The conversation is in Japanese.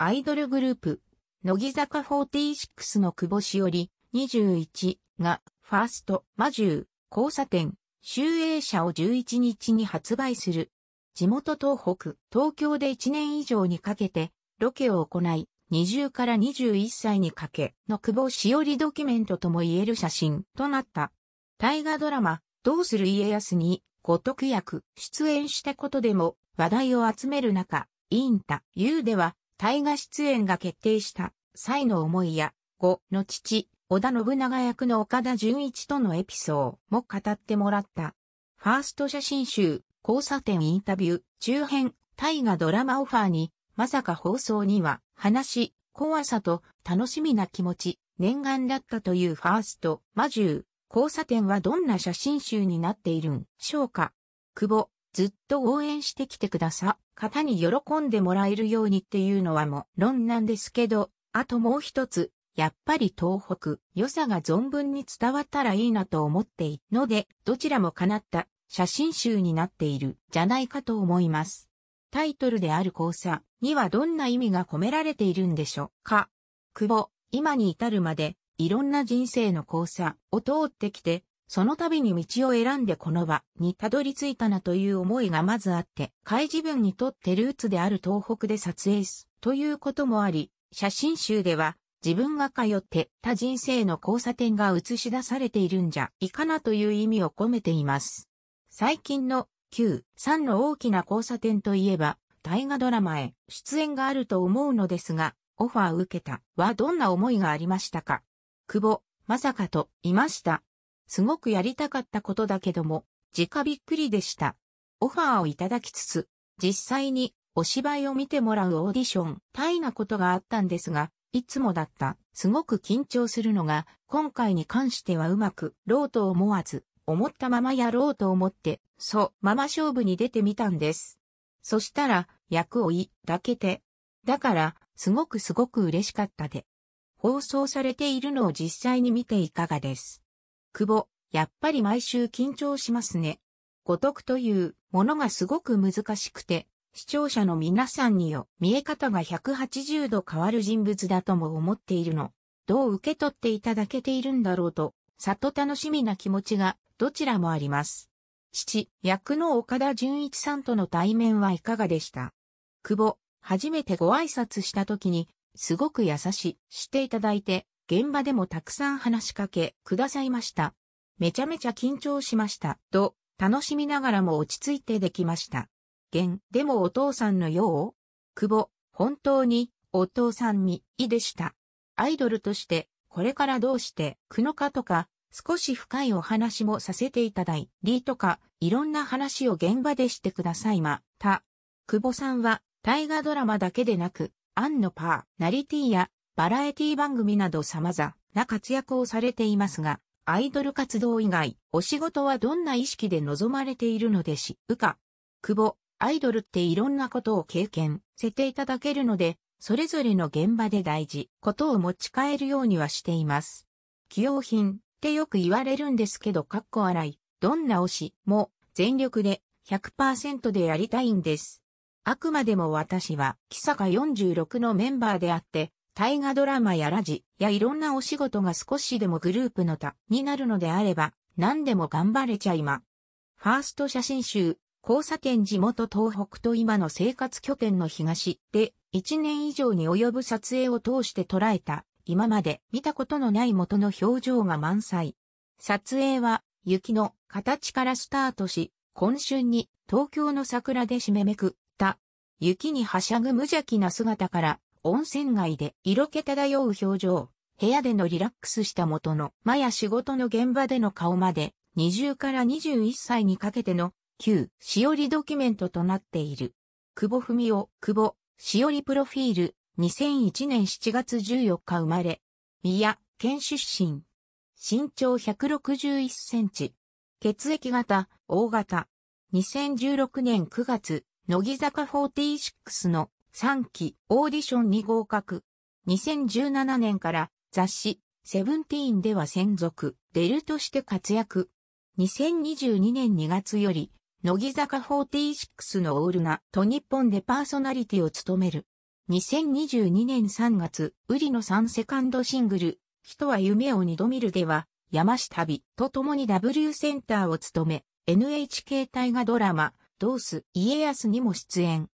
アイドルグループ、乃木坂46の久保しおり、21が、ファースト、魔獣、交差点、集英社を11日に発売する。地元東北、東京で1年以上にかけて、ロケを行い、20から21歳にかけの久保しおりドキュメントとも言える写真となった。大河ドラマ、どうする家康に、ごとく役、出演したことでも話題を集める中、インタ、ユーでは、大河出演が決定した際の思いや、後の父、織田信長役の岡田純一とのエピソードも語ってもらった。ファースト写真集、交差点インタビュー、中編、大河ドラマオファーに、まさか放送には、話、怖さと楽しみな気持ち、念願だったというファースト、魔獣、交差点はどんな写真集になっているんでしょうか。久保、ずっと応援してきてくださ方に喜んでもらえるようにっていうのはも論なんですけど、あともう一つ、やっぱり東北、良さが存分に伝わったらいいなと思っているので、どちらも叶った写真集になっているじゃないかと思います。タイトルである交差にはどんな意味が込められているんでしょうか。久保、今に至るまで、いろんな人生の交差を通ってきて、その度に道を選んでこの場にたどり着いたなという思いがまずあって、開示文にとってルーツである東北で撮影す、ということもあり、写真集では自分が通ってた人生の交差点が映し出されているんじゃいかなという意味を込めています。最近の9、3の大きな交差点といえば、大河ドラマへ出演があると思うのですが、オファー受けたはどんな思いがありましたか久保、まさかと、いました。すごくやりたかったことだけども、直びっくりでした。オファーをいただきつつ、実際にお芝居を見てもらうオーディション、大なことがあったんですが、いつもだった、すごく緊張するのが、今回に関してはうまく、ろうと思わず、思ったままやろうと思って、そう、まま勝負に出てみたんです。そしたら、役をい、だけて。だから、すごくすごく嬉しかったで。放送されているのを実際に見ていかがです久保、やっぱり毎週緊張しますね。五徳というものがすごく難しくて、視聴者の皆さんによ、見え方が180度変わる人物だとも思っているの。どう受け取っていただけているんだろうと、さっと楽しみな気持ちが、どちらもあります。父、役の岡田純一さんとの対面はいかがでした久保、初めてご挨拶した時に、すごく優し、していただいて、現場でもたくさん話しかけ、くださいました。めちゃめちゃ緊張しました。と、楽しみながらも落ち着いてできました。現、でもお父さんのよう久保、本当に、お父さんに、いでした。アイドルとして、これからどうして、くのかとか、少し深いお話もさせていただい、りとか、いろんな話を現場でしてくださいまた。久保さんは、大河ドラマだけでなく、アンのパー、ナリティや、バラエティ番組など様々な活躍をされていますが、アイドル活動以外、お仕事はどんな意識で望まれているのでし、うか。久保、アイドルっていろんなことを経験せていただけるので、それぞれの現場で大事、ことを持ち帰るようにはしています。器用品ってよく言われるんですけど、かっこ荒い、どんな推しも全力で100%でやりたいんです。あくまでも私は、木坂46のメンバーであって、大河ドラマやラジやいろんなお仕事が少しでもグループの他になるのであれば、何でも頑張れちゃいま。ファースト写真集、交差点地元東北と今の生活拠点の東で1年以上に及ぶ撮影を通して捉えた今まで見たことのない元の表情が満載。撮影は雪の形からスタートし、今春に東京の桜で締めめくった雪にはしゃぐ無邪気な姿から温泉街で色気漂う表情、部屋でのリラックスした元の、まや仕事の現場での顔まで、20から21歳にかけての、旧、しおりドキュメントとなっている。久保文夫、久保、しおりプロフィール、2001年7月14日生まれ、宮、県出身。身長161センチ。血液型、大型。2016年9月、乃木坂46の3期オーディションに合格。2017年から雑誌セブンティーンでは専属、デルとして活躍。2022年2月より、乃木坂46のオールナと日本でパーソナリティを務める。2022年3月、ウリの3セカンドシングル、人は夢を二度見るでは、山下美と共に W センターを務め、NHK 大河ドラマ、ドース、家康にも出演。